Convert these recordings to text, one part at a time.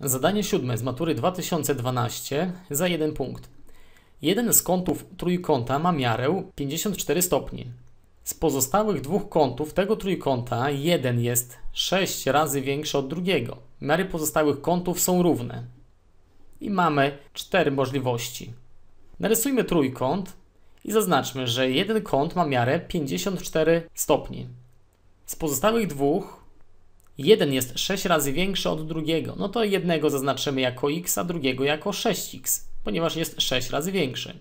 Zadanie siódme z matury 2012 za jeden punkt. Jeden z kątów trójkąta ma miarę 54 stopni. Z pozostałych dwóch kątów tego trójkąta jeden jest 6 razy większy od drugiego. Miary pozostałych kątów są równe. I mamy cztery możliwości. Narysujmy trójkąt i zaznaczmy, że jeden kąt ma miarę 54 stopni. Z pozostałych dwóch Jeden jest 6 razy większy od drugiego, no to jednego zaznaczymy jako x, a drugiego jako 6x, ponieważ jest 6 razy większy.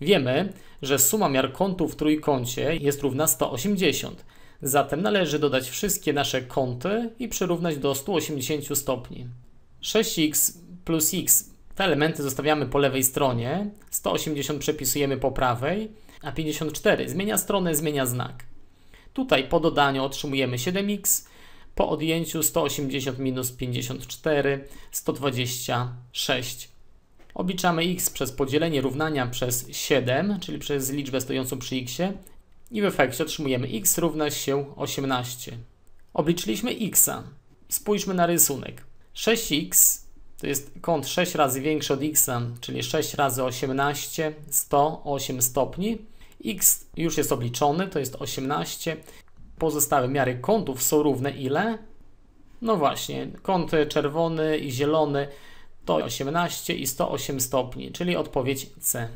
Wiemy, że suma miar kątów w trójkącie jest równa 180, zatem należy dodać wszystkie nasze kąty i przyrównać do 180 stopni. 6x plus x te elementy zostawiamy po lewej stronie, 180 przepisujemy po prawej, a 54 zmienia stronę, zmienia znak. Tutaj po dodaniu otrzymujemy 7x, po odjęciu 180 minus 54, 126. Obliczamy x przez podzielenie równania przez 7, czyli przez liczbę stojącą przy x i w efekcie otrzymujemy x równa się 18. Obliczyliśmy x. -a. Spójrzmy na rysunek. 6x to jest kąt 6 razy większy od x, czyli 6 razy 18, 108 stopni. x już jest obliczony, to jest 18 pozostałe miary kątów są równe ile? No właśnie, kąt czerwony i zielony to 18 i 108 stopni, czyli odpowiedź C.